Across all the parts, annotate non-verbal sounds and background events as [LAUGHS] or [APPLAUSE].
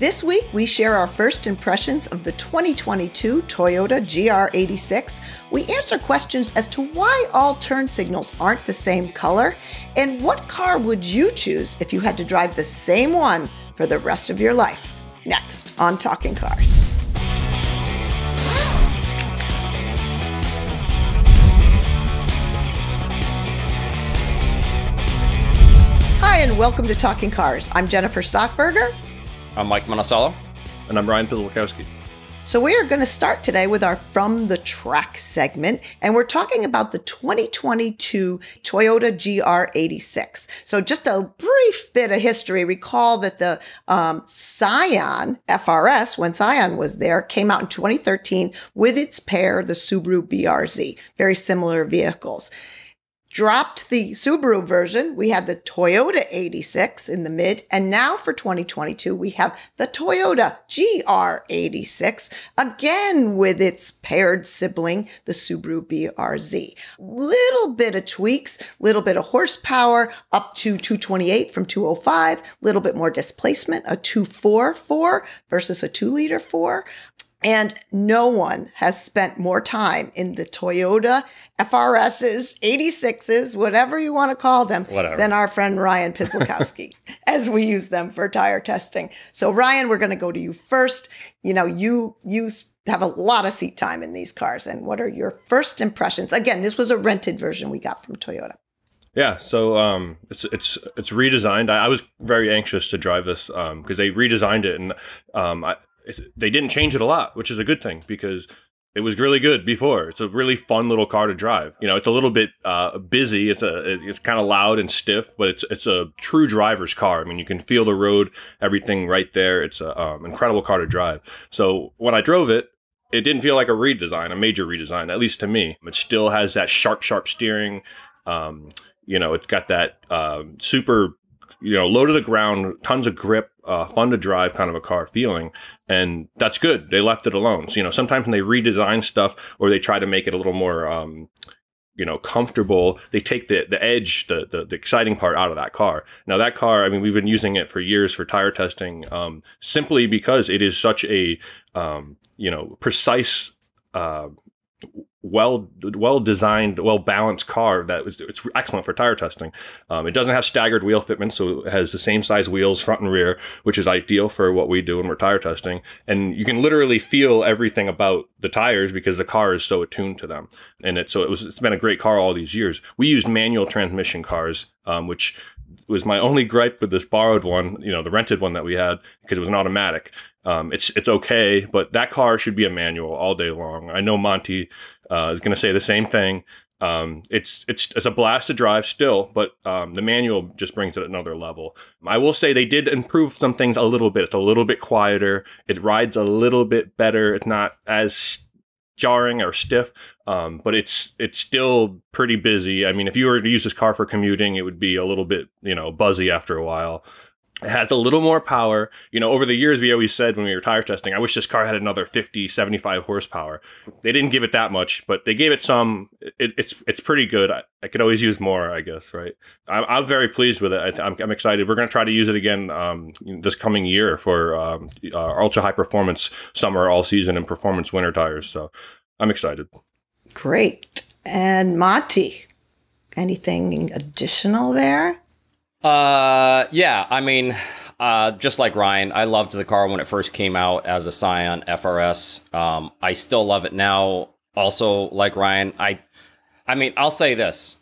This week, we share our first impressions of the 2022 Toyota GR86. We answer questions as to why all turn signals aren't the same color, and what car would you choose if you had to drive the same one for the rest of your life? Next on Talking Cars. Hi, and welcome to Talking Cars. I'm Jennifer Stockberger. I'm Mike Monasalo. And I'm Ryan Pizlikowski. So, we are going to start today with our From the Track segment, and we're talking about the 2022 Toyota GR86. So, just a brief bit of history. Recall that the um, Scion FRS, when Scion was there, came out in 2013 with its pair, the Subaru BRZ, very similar vehicles dropped the Subaru version. We had the Toyota 86 in the mid, and now for 2022, we have the Toyota GR86, again with its paired sibling, the Subaru BRZ. Little bit of tweaks, little bit of horsepower, up to 228 from 205, little bit more displacement, a 244 versus a 2 liter 4. And no one has spent more time in the Toyota FRSs, 86s, whatever you want to call them, whatever. than our friend Ryan Pislikowski, [LAUGHS] as we use them for tire testing. So Ryan, we're going to go to you first. You know, you you have a lot of seat time in these cars and what are your first impressions? Again, this was a rented version we got from Toyota. Yeah, so um, it's it's it's redesigned. I, I, was very anxious to drive this because um, they redesigned it, and um, I, they didn't change it a lot, which is a good thing because it was really good before. It's a really fun little car to drive. You know, it's a little bit uh, busy. It's a it's kind of loud and stiff, but it's it's a true driver's car. I mean, you can feel the road, everything right there. It's an um, incredible car to drive. So when I drove it, it didn't feel like a redesign, a major redesign, at least to me. It still has that sharp, sharp steering. Um, you know, it's got that um, super you know, low to the ground, tons of grip, uh, fun to drive kind of a car feeling. And that's good. They left it alone. So, you know, sometimes when they redesign stuff or they try to make it a little more, um, you know, comfortable, they take the, the edge, the, the, the, exciting part out of that car. Now, that car, I mean, we've been using it for years for tire testing um, simply because it is such a, um, you know, precise. Uh, well well designed, well balanced car that was, it's excellent for tire testing. Um, it doesn't have staggered wheel fitment, so it has the same size wheels front and rear, which is ideal for what we do when we're tire testing. And you can literally feel everything about the tires because the car is so attuned to them. And it, so it was it's been a great car all these years. We used manual transmission cars, um, which was my only gripe with this borrowed one, you know, the rented one that we had because it was an automatic. Um, it's it's okay, but that car should be a manual all day long. I know Monty uh, is going to say the same thing. Um, it's it's it's a blast to drive still, but um, the manual just brings it another level. I will say they did improve some things a little bit. It's a little bit quieter. It rides a little bit better. It's not as jarring or stiff, um, but it's it's still pretty busy. I mean, if you were to use this car for commuting, it would be a little bit you know buzzy after a while it has a little more power. You know, over the years, we always said when we were tire testing, I wish this car had another 50, 75 horsepower. They didn't give it that much, but they gave it some. It, it's it's pretty good. I, I, could always use more, I guess, right? I'm, I'm very pleased with it. I, am I'm excited. We're going to try to use it again um, this coming year for um, uh, ultra high performance summer, all season, and performance winter tires. So I'm excited. Great. And Monty, anything additional there? Uh, yeah, I mean, uh, just like Ryan, I loved the car when it first came out as a Scion FRS. Um, I still love it now. Also, like Ryan, I, I mean, I'll say this: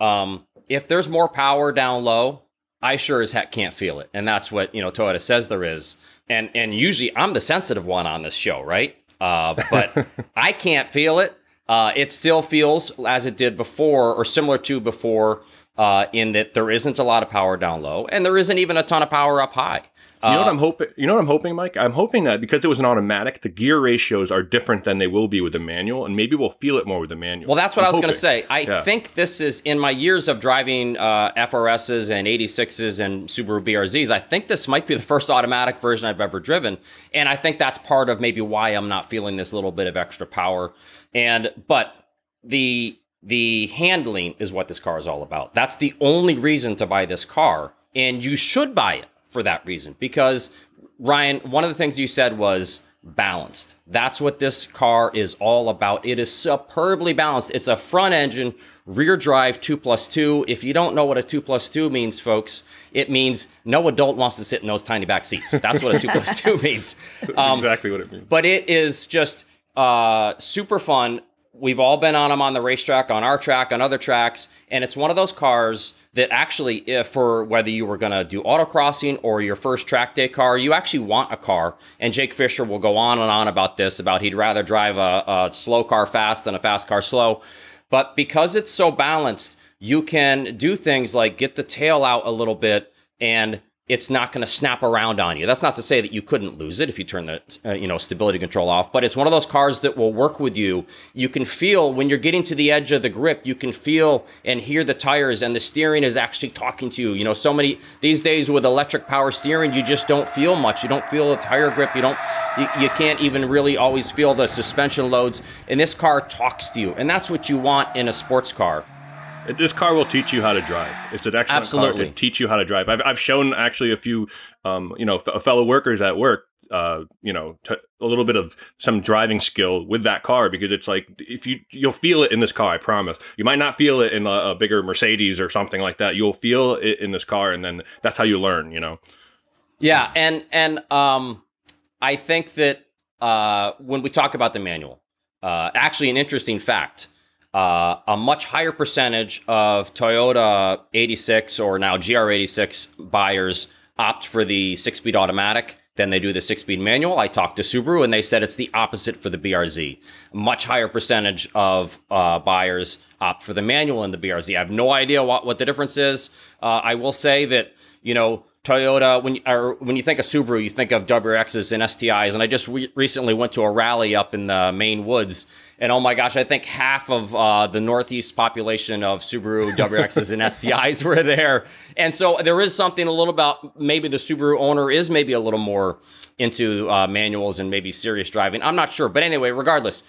um, if there's more power down low, I sure as heck can't feel it, and that's what you know Toyota says there is. And and usually I'm the sensitive one on this show, right? Uh, but [LAUGHS] I can't feel it. Uh, it still feels as it did before, or similar to before uh, in that there isn't a lot of power down low, and there isn't even a ton of power up high. you know what uh, I'm hoping? You know what I'm hoping, Mike? I'm hoping that because it was an automatic, the gear ratios are different than they will be with a manual, and maybe we'll feel it more with a manual. Well, that's what I'm i was going to say. I yeah. think this is in my years of driving uh, FRSs and 86s and Subaru BRZs. I think this might be the first automatic version I've ever driven, and I think that's part of maybe why I'm not feeling this little bit of extra power. And but the the handling is what this car is all about. That's the only reason to buy this car. And you should buy it for that reason because, Ryan, one of the things you said was balanced. That's what this car is all about. It is superbly balanced. It's a front engine, rear drive, two plus two. If you don't know what a two plus two means, folks, it means no adult wants to sit in those tiny back seats. That's what a two plus two [LAUGHS] means. Um, exactly what it means. But it is just uh, super fun we've all been on them on the racetrack, on our track, on other tracks, and it's one of those cars that actually, if for whether you were going to do autocrossing or your first track day car, you actually want a car. And Jake Fisher will go on and on about this, about he'd rather drive a, a slow car fast than a fast car slow. But because it's so balanced, you can do things like get the tail out a little bit and it's not going to snap around on you. That's not to say that you couldn't lose it if you turn the uh, you know stability control off, but it's one of those cars that will work with you. You can feel when you're getting to the edge of the grip, you can feel and hear the tires and the steering is actually talking to you. You know, so many these days with electric power steering, you just don't feel much. You don't feel the tire grip. You don't you, you can't even really always feel the suspension loads. And this car talks to you. And that's what you want in a sports car. This car will teach you how to drive. It's an excellent Absolutely. car to teach you how to drive. I've, I've shown actually a few, um, you know, f- uh, fellow workers at work, uh, you know, t- a little bit of some driving skill with that car because it's like if you you'll feel it in this car, I promise. You might not feel it in a, a bigger Mercedes or something like that. You'll feel it in this car, and then that's how you learn. You know. Yeah, and and um, I think that uh, when we talk about the manual, uh, actually, an interesting fact uh, a much higher percentage of Toyota 86 or now GR86 buyers opt for the six speed automatic than they do the six speed manual. I talked to Subaru and they said it's the opposite for the BRZ. much higher percentage of uh, buyers opt for the manual in the BRZ. I have no idea what, what the difference is. Uh, I will say that, you know, Toyota, when or when you think of Subaru, you think of WRXs and STIs. And I just re recently went to a rally up in the Maine woods, and oh my gosh, I think half of uh, the Northeast population of Subaru WRXs [LAUGHS] and STIs were there. And so there is something a little about maybe the Subaru owner is maybe a little more into uh, manuals and maybe serious driving. I'm not sure. But anyway, regardless,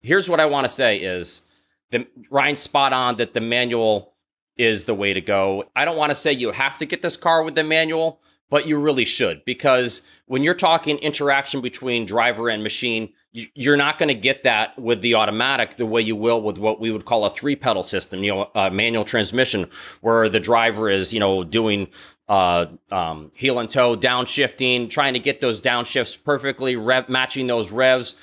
here's what I want to say is the Ryan's spot on that the manual is the way to go. I don't want to say you have to get this car with the manual, but you really should because when you're talking interaction between driver and machine, you're not going to get that with the automatic the way you will with what we would call a three pedal system, you know, a manual transmission where the driver is, you know, doing uh, um, heel and toe downshifting, trying to get those downshifts perfectly, rev, matching those revs.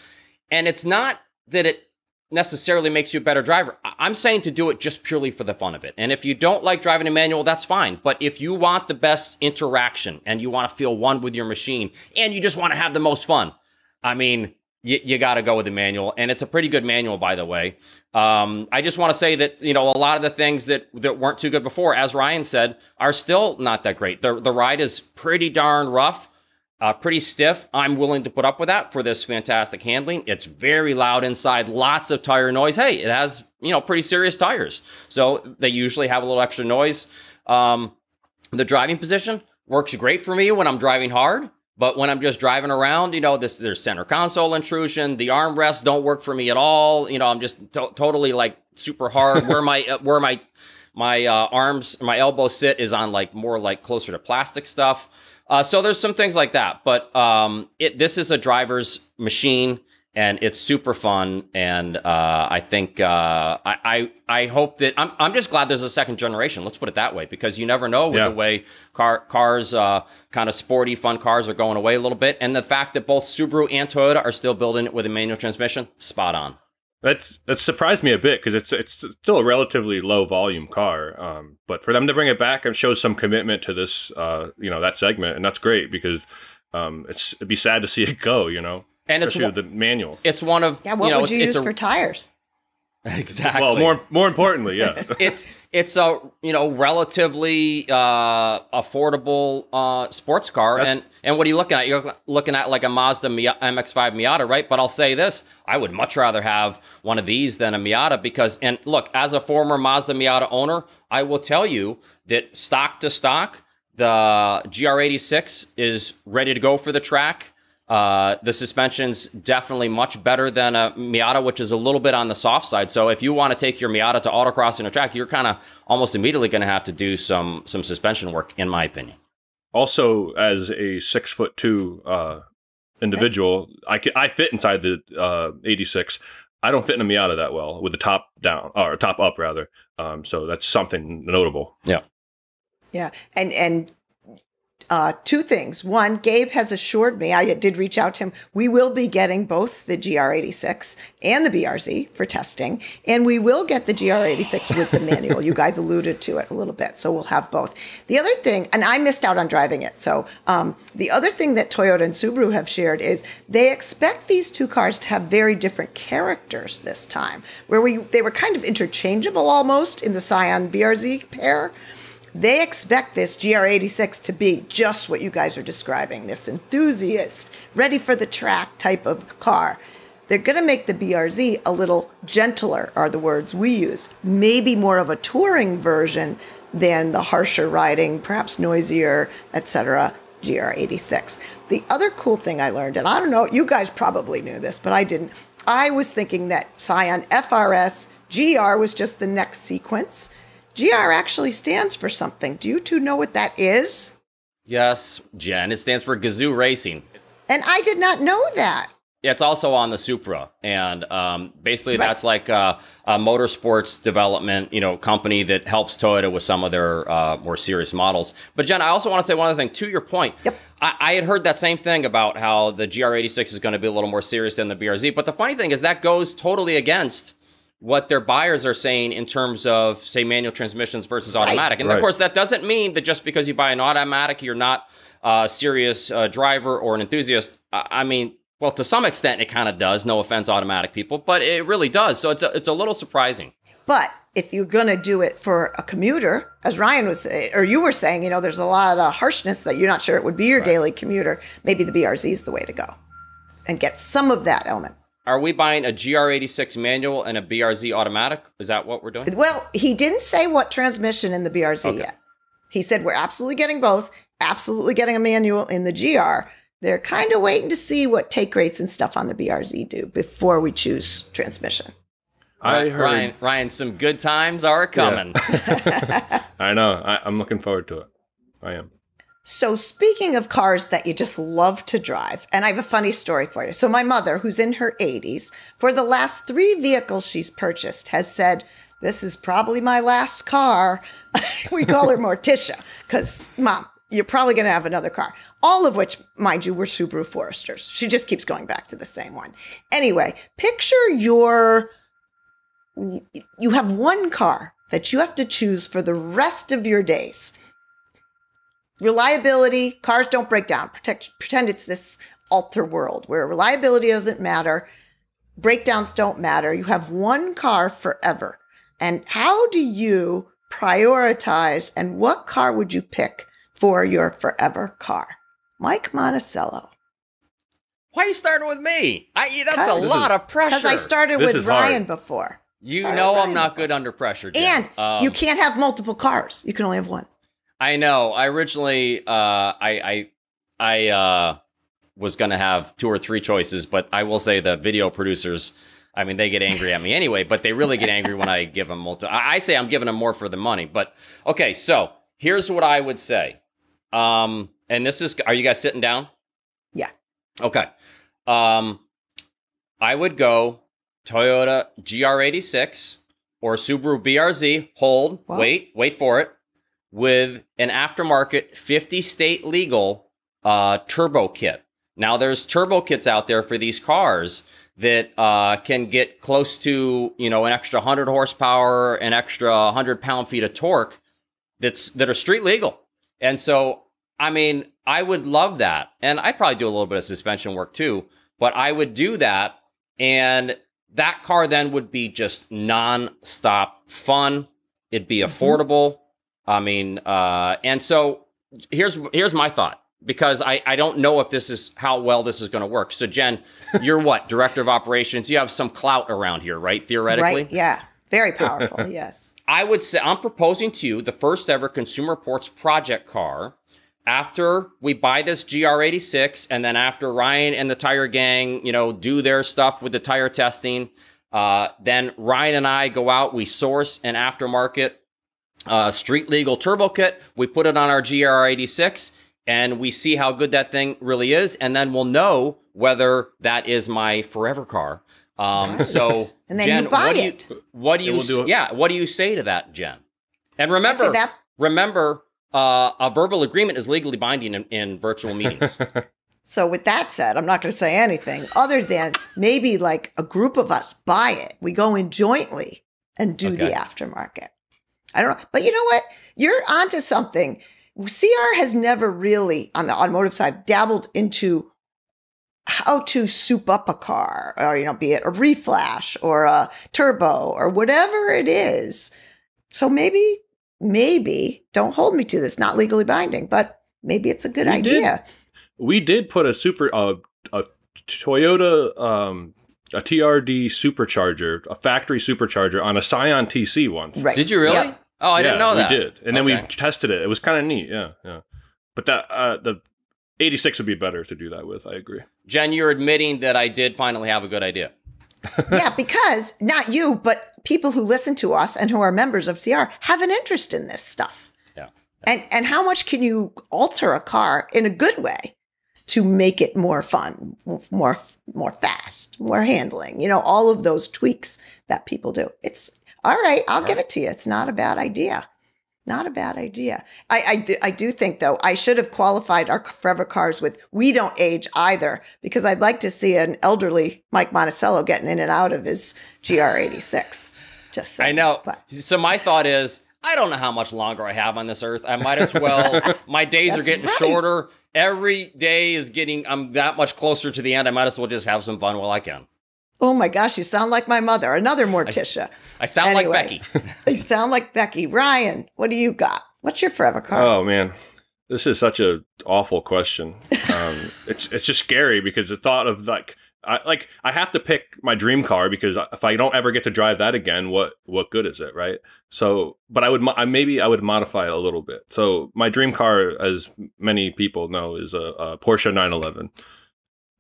And it's not that it necessarily makes you a better driver. I'm saying to do it just purely for the fun of it. And if you don't like driving a manual, that's fine. But if you want the best interaction and you want to feel one with your machine and you just want to have the most fun, I mean, you, you got to go with the manual and it's a pretty good manual by the way um, i just want to say that you know a lot of the things that that weren't too good before as ryan said are still not that great the, the ride is pretty darn rough uh, pretty stiff i'm willing to put up with that for this fantastic handling it's very loud inside lots of tire noise hey it has you know pretty serious tires so they usually have a little extra noise um, the driving position works great for me when i'm driving hard but when I'm just driving around, you know, this there's center console intrusion. The armrests don't work for me at all. You know, I'm just to totally like super hard. where my uh, [LAUGHS] where my my uh, arms, my elbow sit is on like more like closer to plastic stuff. Uh, so there's some things like that. But um, it this is a driver's machine and it's super fun. And uh, I think uh, I, I, I hope that I'm I'm just glad there's a second generation. Let's put it that way, because you never know with yeah. the way car cars uh, kind of sporty fun cars are going away a little bit, and the fact that both Subaru and Toyota are still building it with a manual transmission, spot on. That's that surprised me a bit because it's it's still a relatively low volume car, um, but for them to bring it back and show some commitment to this, uh, you know, that segment, and that's great because um, it's it'd be sad to see it go, you know and it's one, the manuals. It's one of yeah. What you know, would you use a, for tires? [LAUGHS] Exactly. Well, more more importantly, yeah. [LAUGHS] it's it's a you know relatively uh, affordable uh, sports car, That's, and and what are you looking at? You're looking at like a Mazda Mi MX-5 Miata, right? But I'll say this: I would much rather have one of these than a Miata because, and look, as a former Mazda Miata owner, I will tell you that stock to stock, the GR86 is ready to go for the track uh, the suspension's definitely much better than a Miata, which is a little bit on the soft side. So if you want to take your Miata to autocross in a track, you're kind of almost immediately going to have to do some some suspension work, in my opinion. Also, as a six foot two uh, individual, I I fit inside the uh, 86. I don't fit in a Miata that well with the top down or top up rather. Um, so that's something notable. Yeah. Yeah, and and uh, two things. One, Gabe has assured me, I did reach out to him, we will be getting both the GR86 and the BRZ for testing, and we will get the GR86 with the manual. You guys alluded to it a little bit, so we'll have both. The other thing, and I missed out on driving it, so um, the other thing that Toyota and Subaru have shared is they expect these two cars to have very different characters this time, where we they were kind of interchangeable almost in the Scion BRZ pair. They expect this GR86 to be just what you guys are describing this enthusiast, ready for the track type of car. They're going to make the BRZ a little gentler, are the words we used. Maybe more of a touring version than the harsher riding, perhaps noisier, etc. GR86. The other cool thing I learned, and I don't know, you guys probably knew this, but I didn't. I was thinking that Scion FRS GR was just the next sequence GR actually stands for something. Do you two know what that is? Yes, Jen. It stands for Gazoo Racing. And I did not know that. Yeah, it's also on the Supra, and um, basically right. that's like a, a, motorsports development, you know, company that helps Toyota with some of their uh, more serious models. But Jen, I also want to say one other thing to your point. Yep. I, I had heard that same thing about how the GR86 is going to be a little more serious than the BRZ, but the funny thing is that goes totally against what their buyers are saying in terms of say manual transmissions versus automatic right, and right. of course that doesn't mean that just because you buy an automatic you're not a serious uh, driver or an enthusiast i mean well to some extent it kind of does no offense automatic people but it really does so it's a, it's a little surprising but if you're going to do it for a commuter, as Ryan was saying, or you were saying, you know, there's a lot of harshness that you're not sure it would be your right. daily commuter. Maybe the BRZ is the way to go and get some of that element are we buying a GR86 manual and a BRZ automatic? Is that what we're doing? Well, he didn't say what transmission in the BRZ okay. yet. He said we're absolutely getting both, absolutely getting a manual in the GR. They're kind of waiting to see what take rates and stuff on the BRZ do before we choose transmission. I heard Ryan, Ryan, some good times are coming. Yeah. [LAUGHS] I know. I, I'm looking forward to it. I am. So, speaking of cars that you just love to drive, and I have a funny story for you. So, my mother, who's in her 80s, for the last three vehicles she's purchased, has said, This is probably my last car. [LAUGHS] we call her [LAUGHS] Morticia because, Mom, you're probably going to have another car. All of which, mind you, were Subaru Foresters. She just keeps going back to the same one. Anyway, picture your, you have one car that you have to choose for the rest of your days reliability, cars don't break down. Protect, pretend it's this alter world where reliability doesn't matter, breakdowns don't matter. You have one car forever. And how do you prioritize and what car would you pick for your forever car? Mike Monticello. Why are you starting with me? I, that's a lot of pressure. Because I started this with Ryan hard. before. You started know I'm not before. good under pressure. And um, you can't have multiple cars. You can only have one. I know. I originally, uh, I, I, I uh, was going to have two or three choices, but I will say the video producers, I mean, they get angry at me anyway, but they really get angry when I give them multiple. I say I'm giving them more for the money, but okay. So here's what I would say. Um, and this is, are you guys sitting down? Yeah. Okay. Um, I would go Toyota GR86 or Subaru BRZ. Hold, what? wait, wait for it with an aftermarket 50 state legal uh, turbo kit. Now there's turbo kits out there for these cars that uh, can get close to you know an extra 100 horsepower, an extra 100 pound feet of torque that's that are street legal. And so I mean I would love that, and i probably do a little bit of suspension work too. But I would do that, and that car then would be just non-stop fun. It'd be mm -hmm. affordable. I mean, uh, and so here's here's my thought because I, I don't know if this is how well this is going to work. So Jen, [LAUGHS] you're what director of operations? You have some clout around here, right? Theoretically, right? Yeah, very [LAUGHS] powerful. yes, I would say I'm proposing to you the first ever Consumer Reports project car. After we buy this GR86, and then after Ryan and the tire gang, you know, do their stuff with the tire testing, uh, then Ryan and I go out, we source an aftermarket uh, Street Legal Turbo Kit. We put it on our GR86 and we see how good that thing really is. And then we'll know whether that is my forever car. Um, so, [LAUGHS] and then Jen, you buy what it. Do you, what do you, do yeah, what do you say to that, Jen? And remember, remember, uh, a verbal agreement is legally binding in, in virtual meetings. [LAUGHS] So, with that said, I'm not going to say anything other than maybe like a group of us buy it. We go in jointly and do okay. the aftermarket. I don't know. But you know what? You're onto something. CR has never really, on the automotive side, dabbled into how to soup up a car or, you know, be it a reflash or a turbo or whatever it is. So maybe, maybe, don't hold me to this, not legally binding, but maybe it's a good we idea. Did, we did put a super, uh, a Toyota um, a TRD supercharger, a factory supercharger on a Scion TC once. Right. Did you really? Yeah. Oh, I yeah, didn't know that. We did, and okay. then we tested it. It was kind of neat. Yeah, yeah. But that uh, the 86 would be better to do that with. I agree. Jen, you're admitting that I did finally have a good idea. yeah, [LAUGHS] because not you, but people who listen to us and who are members of CR have an interest in this stuff. Yeah. And and how much can you alter a car in a good way to make it more fun, more more fast, more handling. You know, all of those tweaks that people do. It's all right. I'll all give right. it to you. It's not a bad idea. Not a bad idea. I I do, I do think though I should have qualified our forever cars with we don't age either because I'd like to see an elderly Mike Monticello getting in and out of his GR86. [SIGHS] Just so, I know. But. So my thought is. I don't know how much longer I have on this earth. I might as well. [LAUGHS] my days are getting right. shorter every day is getting I'm that much closer to the end. I might as well just have some fun while I can. Oh my gosh, you sound like my mother, another Morticia. I, I sound anyway, like Becky. [LAUGHS] [LAUGHS] you sound like Becky. Ryan, what do you got? What's your forever card? Oh man, this is such a awful question. [LAUGHS] Um, it's it's just scary because the thought of like I like I have to pick my dream car because if I don't ever get to drive that again, what what good is it, right? So, but I would I maybe I would modify it a little bit. So, my dream car, as many people know, is a, a Porsche 911.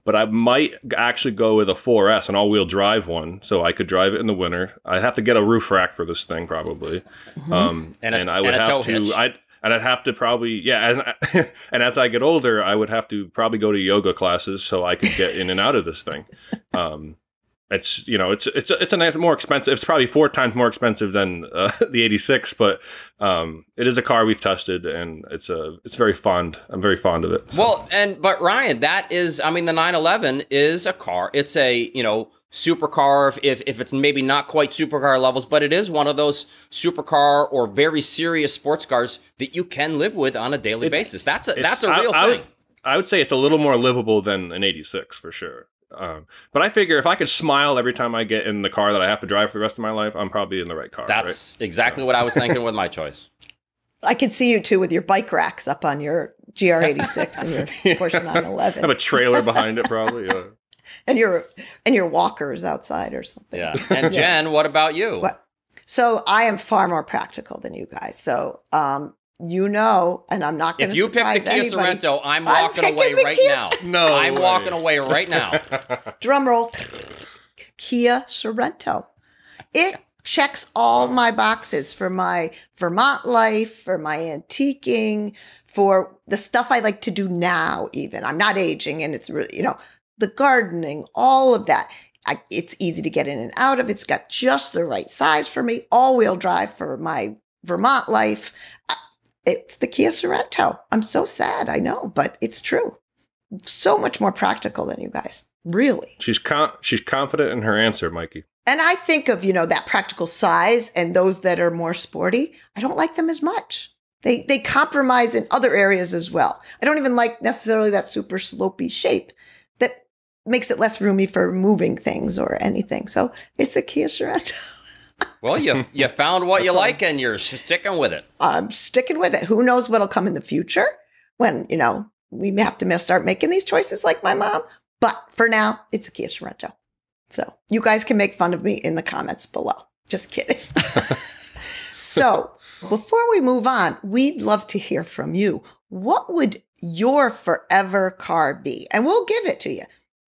But I might actually go with a 4S, an all-wheel drive one, so I could drive it in the winter. I'd have to get a roof rack for this thing probably, mm -hmm. um, and, a, and I would and have to. Hitch. I'd, and I'd have to probably yeah, and, [LAUGHS] and as I get older, I would have to probably go to yoga classes so I could get in and out of this thing. Um, it's you know it's it's it's a nice, more expensive. It's probably four times more expensive than uh, [LAUGHS] the '86, but um, it is a car we've tested, and it's a it's very fond. I'm very fond of it. So. Well, and but Ryan, that is, I mean, the 911 is a car. It's a you know supercar if, if, if it's maybe not quite supercar levels, but it is one of those supercar or very serious sports cars that you can live with on a daily it, basis. That's a that's a real I, thing. I would, I would say it's a little more livable than an 86 for sure. Um, but I figure if I could smile every time I get in the car that I have to drive for the rest of my life, I'm probably in the right car. That's right? exactly so. what I was thinking [LAUGHS] with my choice. I can see you too with your bike racks up on your GR86 and your [LAUGHS] Porsche 911. I have a trailer behind it, probably. Yeah and your and your walkers outside or something. Yeah. [LAUGHS] And Jen, what about you? What? So I am far more practical than you guys. So um, you know, and I'm not going to. If you pick the Kia Sorento, I'm walking I'm away right now. No, I'm way. walking away right [LAUGHS] now. Drum roll. Kia Sorento. It checks all my boxes for my Vermont life, for my antiquing, for the stuff I like to do now. Even I'm not aging, and it's really you know the gardening, all of that. I, it's easy to get in and out of. It's got just the right size for me, all wheel drive for my Vermont life. It's the Kia Sorento. I'm so sad, I know, but it's true. So much more practical than you guys, really. She's con- she's confident in her answer, Mikey. And I think of you know that practical size and those that are more sporty. I don't like them as much. They they compromise in other areas as well. I don't even like necessarily that super slopy shape makes it less roomy for moving things or anything. So it's a Kia Sorento. [LAUGHS] well, you you found what you like and you're sticking with it. I'm sticking with it. Who knows what'll come in the future when, you know, we have to start making these choices like my mom. But for now, it's a Kia Sorento. So you guys can make fun of me in the comments below. Just kidding. [LAUGHS] so before we move on, we'd love to hear from you. What would your forever car be? And we'll give it to you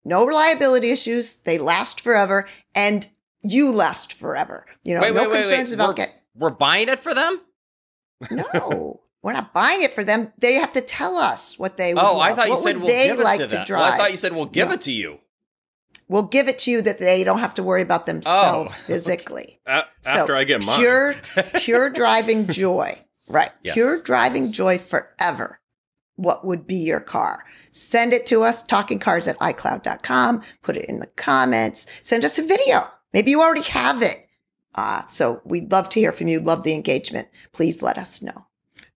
no reliability issues. They last forever, and you last forever. You know, wait, no wait, concerns wait, about we're, get. We're buying it for them. No, [LAUGHS] we're not buying it for them. They have to tell us what they. Oh, I thought, said, they like I thought you said we'll give it to, them. I thought you said we'll give it to you. We'll give it to you that they don't have to worry about oh. themselves oh. [LAUGHS] physically. uh, so after I get mine, pure, [LAUGHS] pure driving joy. Right, yes. pure driving joy forever what would be your car. Send it to us, talkingcars at iCloud.com. Put it in the comments. Send us a video. Maybe you already have it. Uh, so we'd love to hear from you. Love the engagement. Please let us know.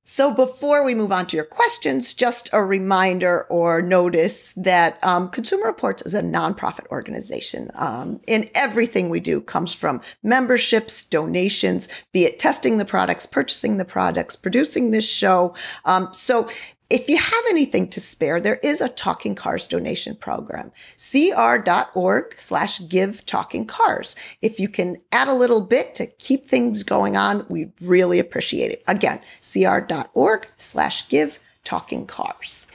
So before we move on to your questions, just a reminder or notice that um, Consumer Reports is a nonprofit organization. Um, and everything we do comes from memberships, donations, be it testing the products, purchasing the products, producing this show. Um, so if you have anything to spare, there is a Talking Cars donation program, cr.org slash give talking cars. If you can add a little bit to keep things going on, we'd really appreciate it. Again, cr.org slash give talking cars.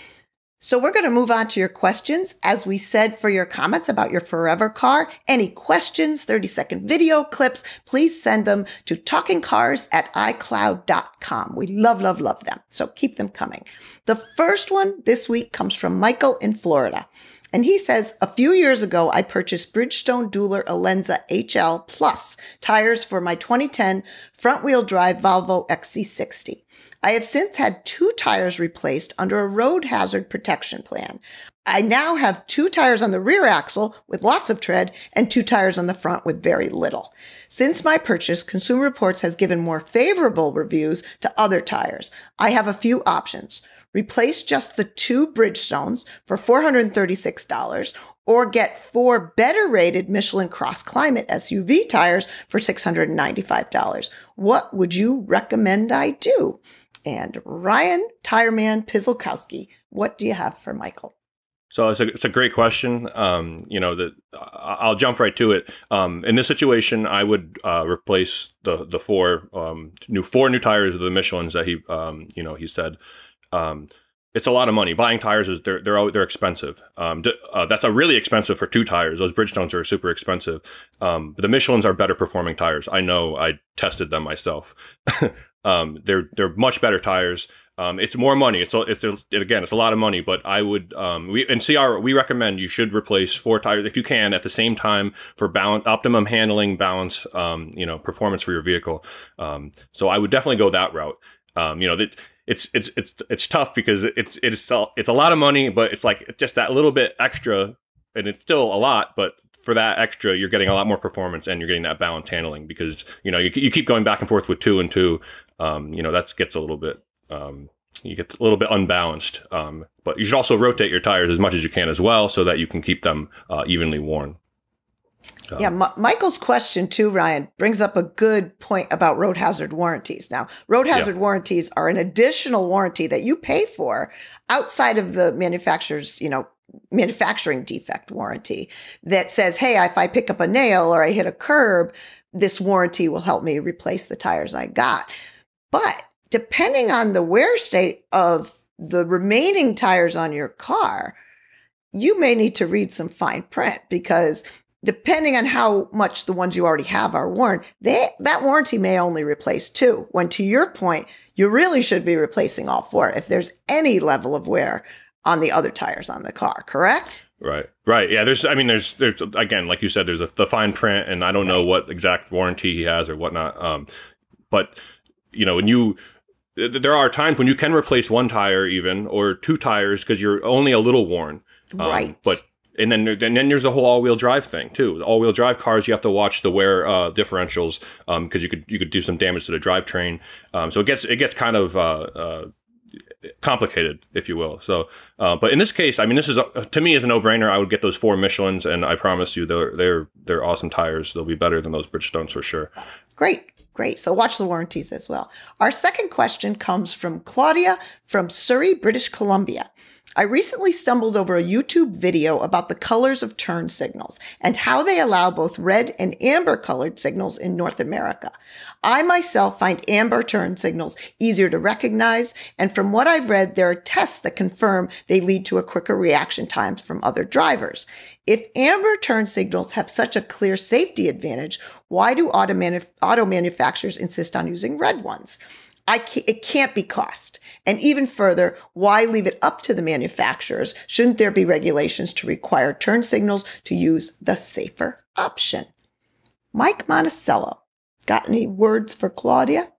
So we're going to move on to your questions. As we said for your comments about your forever car, any questions, 30 second video clips, please send them to talkingcars at iCloud.com. We love, love, love them. So keep them coming. The first one this week comes from Michael in Florida. And he says, a few years ago, I purchased Bridgestone Dueler Alenza HL Plus tires for my 2010 front wheel drive Volvo XC60. I have since had two tires replaced under a road hazard protection plan. I now have two tires on the rear axle with lots of tread and two tires on the front with very little. Since my purchase, Consumer Reports has given more favorable reviews to other tires. I have a few options. Replace just the two Bridgestones for $436 or get four better rated Michelin Cross Climate SUV tires for $695. What would you recommend I do? and Ryan Tireman Pizzlkowski. What do you have for Michael? So it's a, it's a great question. Um, you know, the, I'll jump right to it. Um, in this situation, I would uh, replace the the four um, new four new tires with the Michelin's that he um, you know he said. Um, it's a lot of money. Buying tires is they're they're they're expensive. Um, uh, that's a really expensive for two tires. Those Bridgestones are super expensive. but the Michelin's are better performing tires. I know. I tested them myself. [LAUGHS] Um, they're they're much better tires. Um, it's more money. It's it's it, again, it's a lot of money. But I would um, we and CR we recommend you should replace four tires if you can at the same time for balance, optimum handling, balance, um, you know, performance for your vehicle. Um, so I would definitely go that route. Um, you know that it's it's it's it's tough because it's it's it's a lot of money, but it's like just that little bit extra, and it's still a lot, but for that extra, you're getting a lot more performance and you're getting that balanced handling because you know you, you keep going back and forth with two and two. Um, you know that gets a little bit um, you get a little bit unbalanced. Um, but you should also rotate your tires as much as you can as well so that you can keep them uh, evenly worn. Um, yeah, M Michael's question too, Ryan, brings up a good point about road hazard warranties. Now, road hazard yeah. warranties are an additional warranty that you pay for outside of the manufacturer's, you know, manufacturing defect warranty that says, hey, if I pick up a nail or I hit a curb, this warranty will help me replace the tires I got. But depending on the wear state of the remaining tires on your car, you may need to read some fine print because depending on how much the ones you already have are worn, they, that warranty may only replace two. When to your point, you really should be replacing all four if there's any level of wear on the other tires on the car, correct? Right, right. Yeah, there's, I mean, there's, there's, again, like you said, there's a, the fine print, and I don't right. know what exact warranty he has or whatnot. Um, but, you know, when you, there are times when you can replace one tire even or two tires because you're only a little worn. Um, right. But and then and then there's the whole all-wheel drive thing too. The all-wheel drive cars, you have to watch the wear uh, differentials because um, you could you could do some damage to the drivetrain. Um, so it gets it gets kind of uh, uh, complicated, if you will. So, uh, but in this case, I mean, this is a, to me is a no-brainer. I would get those four Michelin's, and I promise you, they're they're they're awesome tires. They'll be better than those Bridgestones for sure. Great. Great. So watch the warranties as well. Our second question comes from Claudia from Surrey, British Columbia. I recently stumbled over a YouTube video about the colors of turn signals and how they allow both red and amber colored signals in North America. I myself find amber turn signals easier to recognize, and from what I've read, there are tests that confirm they lead to a quicker reaction time from other drivers. If amber turn signals have such a clear safety advantage, why do auto, auto manufacturers insist on using red ones? I can't, it can't be cost. And even further, why leave it up to the manufacturers? Shouldn't there be regulations to require turn signals to use the safer option? Mike Monticello, got any words for Claudia?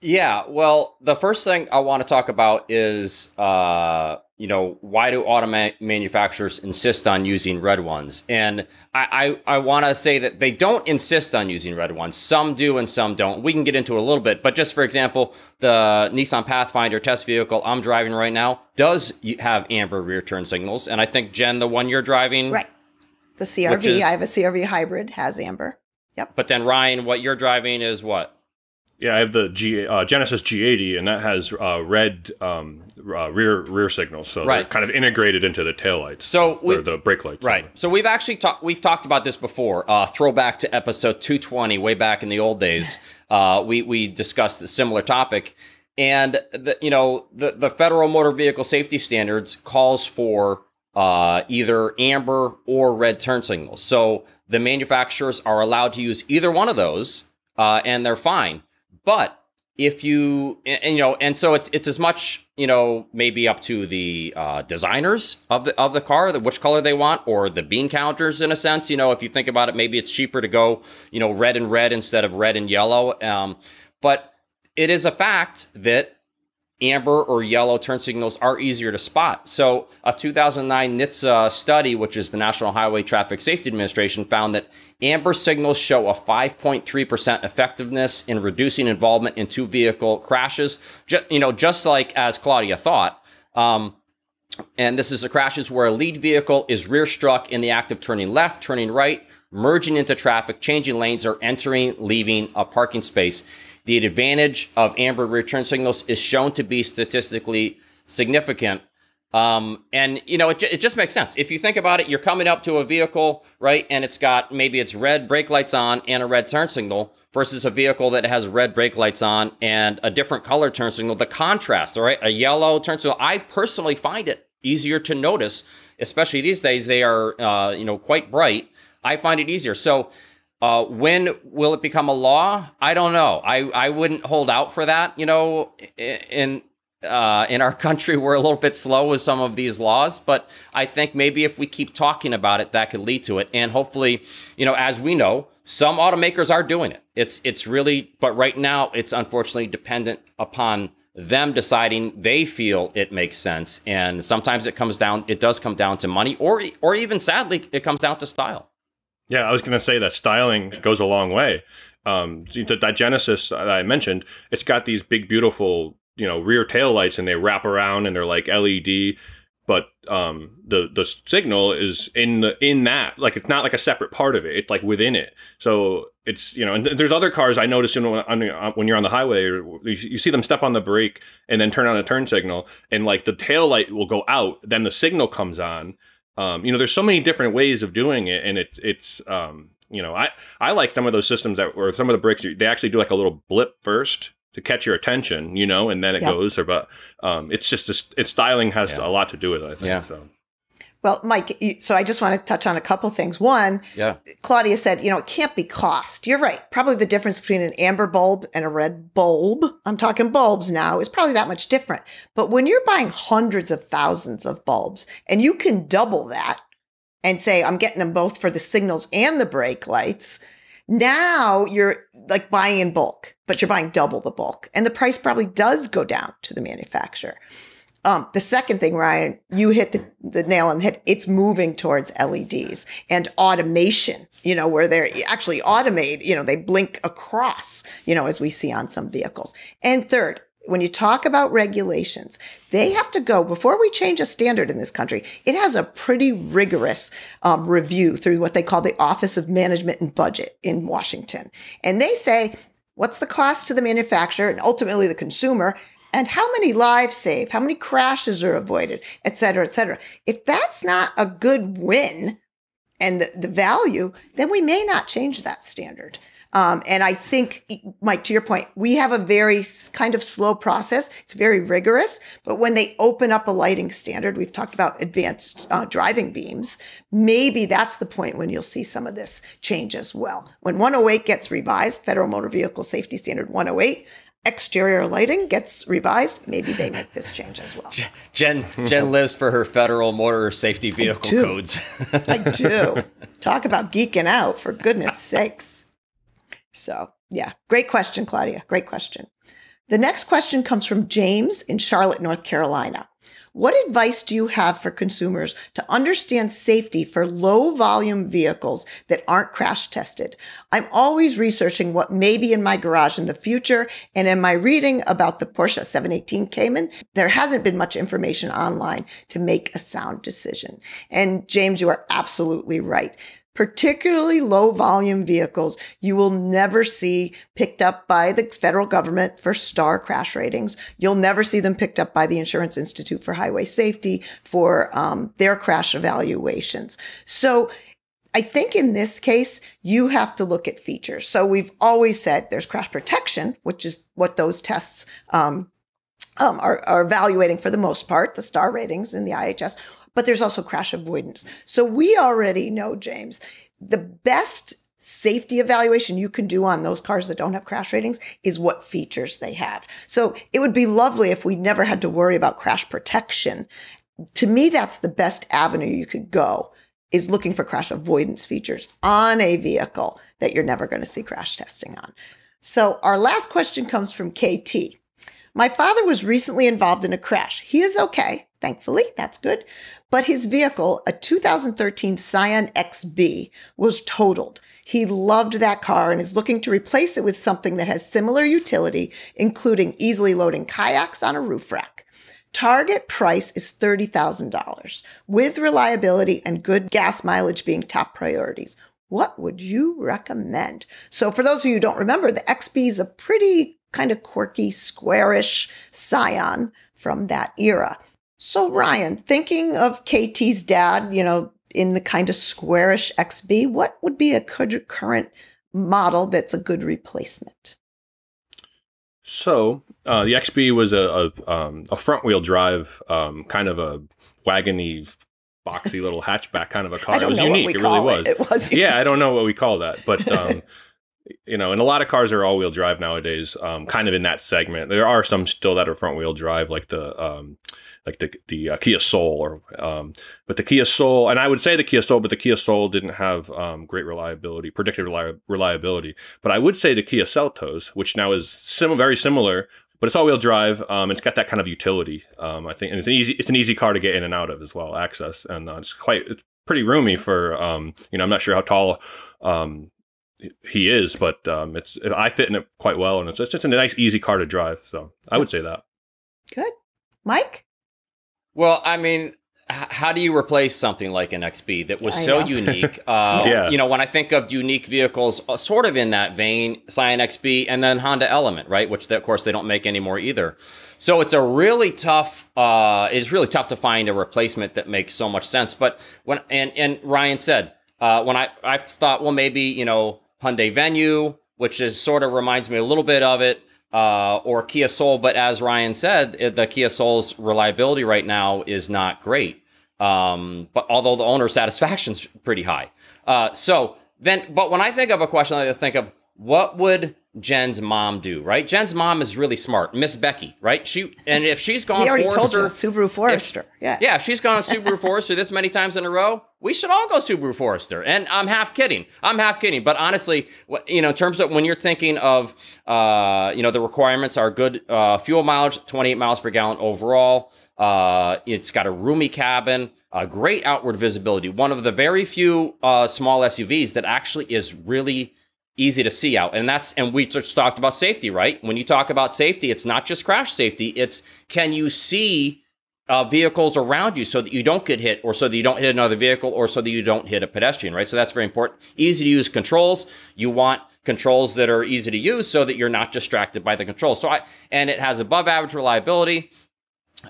Yeah, well, the first thing I want to talk about is uh, you know, why do auto manufacturers insist on using red ones? And I, I, I want to say that they don't insist on using red ones. Some do and some don't. We can get into a little bit, but just for example, the Nissan Pathfinder test vehicle I'm driving right now does have amber rear turn signals, and I think Jen, the one you're driving, right, the CRV. Is, I have a CRV hybrid has amber. Yep. But then Ryan, what you're driving is what? Yeah, I have the G, uh, Genesis G80, and that has uh, red um, uh, rear rear signals, so right. they're kind of integrated into the taillights. So we, the brake lights, right? So we've actually talked we've talked about this before. Uh, throwback to episode 220, way back in the old days, uh, we we discussed a similar topic, and the, you know the the federal motor vehicle safety standards calls for uh, either amber or red turn signals. So the manufacturers are allowed to use either one of those, and they're fine. But if you and, you know and so it's it's as much you know maybe up to the uh, designers of the of the car the, which color they want or the bean counters in a sense you know if you think about it maybe it's cheaper to go you know red and red instead of red and yellow um, but it is a fact that amber or yellow turn signals are easier to spot. So a 2009 NHTSA study, which is the National Highway Traffic Safety Administration, found that amber signals show a 5.3% effectiveness in reducing involvement in two-vehicle crashes, just, you know, just like as Claudia thought. Um, and this is the crashes where a lead vehicle is rear struck in the act of turning left, turning right, merging into traffic, changing lanes, or entering, leaving a parking space the advantage of amber return signals is shown to be statistically significant. Um, and you know, it, it just makes sense. If you think about it, you're coming up to a vehicle, right? And it's got maybe it's red brake lights on and a red turn signal versus a vehicle that has red brake lights on and a different color turn signal. The contrast, all right, a yellow turn signal. I personally find it easier to notice, especially these days. They are, uh, you know, quite bright. I find it easier. So uh, when will it become a law? I don't know. I, I wouldn't hold out for that. You know, in uh, in our [LAUGHS] country, we're a little bit slow with some of these laws, but I think maybe if we keep talking about it, that could lead to it. And hopefully, you know, as we know, some automakers are doing it. It's it's really, but right now, it's unfortunately dependent upon them deciding they feel it makes sense. And sometimes it comes down, it does come down to money, or or even sadly, it comes down to style. Yeah, I was going to say that styling goes a long way. Um, that Genesis that I mentioned, it's got these big, beautiful, you know, rear tail lights, and they wrap around, and they're like LED. But um, the the signal is in the in that like it's not like a separate part of it. It's like within it. So it's you know, and there's other cars I notice when uh, when you're on the highway, you see them step on the brake and then turn on a turn signal, and like the tail light will go out, then the signal comes on, um, you know, there's so many different ways of doing it, and it, it's um, you know, I I like some of those systems that or some of the bricks they actually do like a little blip first to catch your attention, you know, and then it yep. goes. Or but um, it's just a, its styling has yeah. a lot to do with it. I think yeah. so. Well, Mike, so I just want to touch on a couple things. One, yeah. Claudia said, you know, it can't be cost. You're right. Probably the difference between an amber bulb and a red bulb, I'm talking bulbs now, is probably that much different. But when you're buying hundreds of thousands of bulbs and you can double that and say, I'm getting them both for the signals and the brake lights, now you're like buying in bulk, but you're buying double the bulk. And the price probably does go down to the manufacturer. Um, the second thing, Ryan, you hit the, the nail on the head. It's moving towards LEDs and automation, you know, where they're actually automate, you know, they blink across, you know, as we see on some vehicles. And third, when you talk about regulations, they have to go before we change a standard in this country. It has a pretty rigorous um, review through what they call the Office of Management and Budget in Washington. And they say, what's the cost to the manufacturer and ultimately the consumer? and how many lives saved, how many crashes are avoided, et cetera, et cetera. If that's not a good win and the, the value, then we may not change that standard. Um, and I think, Mike, to your point, we have a very kind of slow process. It's very rigorous. But when they open up a lighting standard, we've talked about advanced uh, driving beams. Maybe that's the point when you'll see some of this change as well. When 108 gets revised, Federal Motor Vehicle Safety Standard 108, exterior lighting gets revised, maybe they make this change as well. Jen Jen lives for her federal motor safety vehicle I codes. I [LAUGHS] do. Talk about geeking out for goodness sakes. So, yeah, great question Claudia, great question. The next question comes from James in Charlotte, North Carolina. What advice do you have for consumers to understand safety for low volume vehicles that aren't crash tested? I'm always researching what may be in my garage in the future. And in my reading about the Porsche 718 Cayman, there hasn't been much information online to make a sound decision. And James, you are absolutely right particularly low volume vehicles you will never see picked up by the federal government for star crash ratings. You'll never see them picked up by the Insurance Institute for Highway Safety for um, their crash evaluations. So I think in this case, you have to look at features. So we've always said there's crash protection, which is what those tests um, um, are, are evaluating for the most part the star ratings in the IHS, but there's also crash avoidance. So we already know, James, the best safety evaluation you can do on those cars that don't have crash ratings is what features they have. So it would be lovely if we never had to worry about crash protection. To me, that's the best avenue you could go is looking for crash avoidance features on a vehicle that you're never going to see crash testing on. So our last question comes from KT. My father was recently involved in a crash. He is okay, thankfully, that's good. But his vehicle, a 2013 Scion XB, was totaled. He loved that car and is looking to replace it with something that has similar utility, including easily loading kayaks on a roof rack. Target price is $30,000, with reliability and good gas mileage being top priorities. What would you recommend? So, for those of you who don't remember, the XB is a pretty kind of quirky, squarish scion from that era. So, Ryan, thinking of KT's dad, you know, in the kind of squarish XB, what would be a current model that's a good replacement? So, uh, the XB was a, a, um, a front wheel drive, um, kind of a wagony boxy little [LAUGHS] hatchback kind of a car. it was unique. it really was. it was. Unique. Yeah, I don't know what we call that, but um, [LAUGHS] you know, and a lot of cars are all wheel drive nowadays. Um, kind of in that segment, there are some still that are front wheel drive, like the um, like the the uh, Kia Soul, or um, but the Kia Soul, and I would say the Kia Soul, but the Kia Soul didn't have um, great reliability, predicted reliability. But I would say the Kia Seltos, which now is sim- very similar, but it's all wheel drive. Um, it's got that kind of utility. Um, I think, and it's an easy it's an easy car to get in and out of as well, access, and uh, it's quite it's pretty roomy for um, you know I'm not sure how tall um, he is, but um, it's I fit in it quite well, and it's, it's just a nice, easy car to drive. So I would say that. Good, Mike. Well, I mean, how do you replace something like an XB that was I so know. unique? [LAUGHS] Uh, yeah. You know, when I think of unique vehicles, uh, sort of in that vein, Scion XB and then Honda Element, right? Which, they, of course, they don't make anymore either. So it's a really tough. Uh, it's really tough to find a replacement that makes so much sense. But when and and Ryan said uh, when I I thought, well, maybe you know Hyundai Venue, which is sort of reminds me a little bit of it, uh, or Kia Soul. But as Ryan said, eh, the Kia Soul's reliability right now is not great. Um, but although the owner satisfaction's pretty high, uh, so then. But when I think of a question, I think of what would Jen's mom do, right? Jen's mom is really smart, Miss Becky, right? She and if she's gone, we already Forrester, told you Subaru Forester, yeah, yeah. If she's gone Subaru Forester this many times in a row, we should all go Subaru Forester. And I'm half kidding, I'm half kidding, but honestly, you know, in terms of when you're thinking of, uh, you know, the requirements are good uh, fuel mileage, 28 miles per gallon overall. Uh, it's got a roomy cabin, a great outward visibility. One of the very few uh, small SUVs that actually is really easy to see out. And that's and we just talked about safety, right? When you talk about safety, it's not just crash safety. It's can you see uh, vehicles around you so that you don't get hit, or so that you don't hit another vehicle, or so that you don't hit a pedestrian, right? So that's very important. Easy to use controls. You want controls that are easy to use so that you're not distracted by the controls. So I and it has above average reliability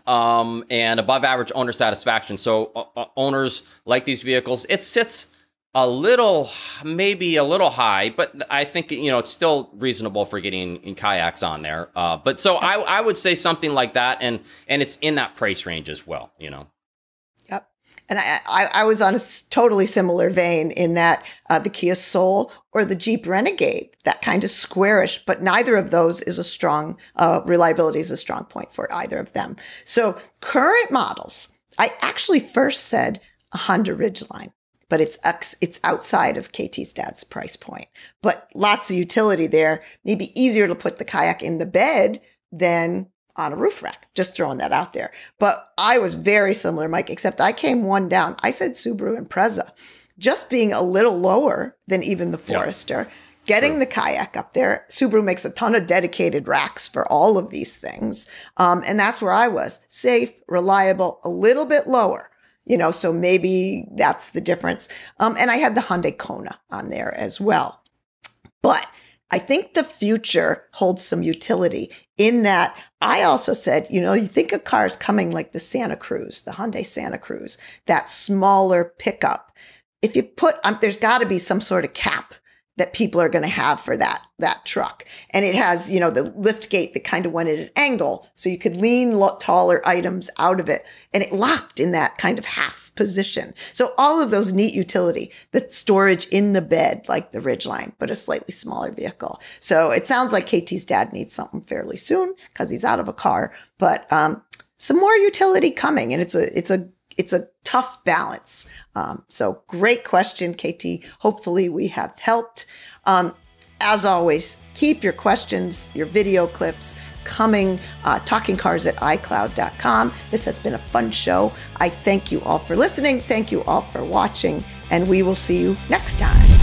um, and above average owner satisfaction. So uh, uh owners like these vehicles. It sits a little, maybe a little high, but I think you know it's still reasonable for getting kayaks on there. Uh, but so I, I would say something like that, and and it's in that price range as well. You know. Yep, and I I, I was on a totally similar vein in that uh, the Kia Soul or the Jeep Renegade, that kind of squarish, but neither of those is a strong uh, reliability is a strong point for either of them. So current models, I actually first said a Honda Ridgeline but it's ex, it's outside of KT's dad's price point. But lots of utility there. Maybe easier to put the kayak in the bed than on a roof rack. Just throwing that out there. But I was very similar, Mike, except I came one down. I said Subaru and Impreza, just being a little lower than even the Forester. Getting True. the kayak up there, Subaru makes a ton of dedicated racks for all of these things. Um, and that's where I was safe, reliable, a little bit lower you know, so maybe that's the difference. Um, and I had the Hyundai Kona on there as well. But I think the future holds some utility in that I also said, you know, you think a car is coming like the Santa Cruz, the Hyundai Santa Cruz, that smaller pickup. If you put, um, there's got to be some sort of cap that people are going to have for that that truck. And it has, you know, the lift gate that kind of went at an angle, so you could lean taller items out of it, and it locked in that kind of half position. So all of those neat utility, the storage in the bed like the Ridgeline, but a slightly smaller vehicle. So it sounds like KT's dad needs something fairly soon because he's out of a car, but um, some more utility coming, and it's a it's a it's a tough balance. Um, so great question, KT. Hopefully we have helped. Um, as always, keep your questions, your video clips coming. Uh, talking cars at iCloud.com. This has been a fun show. I thank you all for listening. Thank you all for watching, and we will see you next time.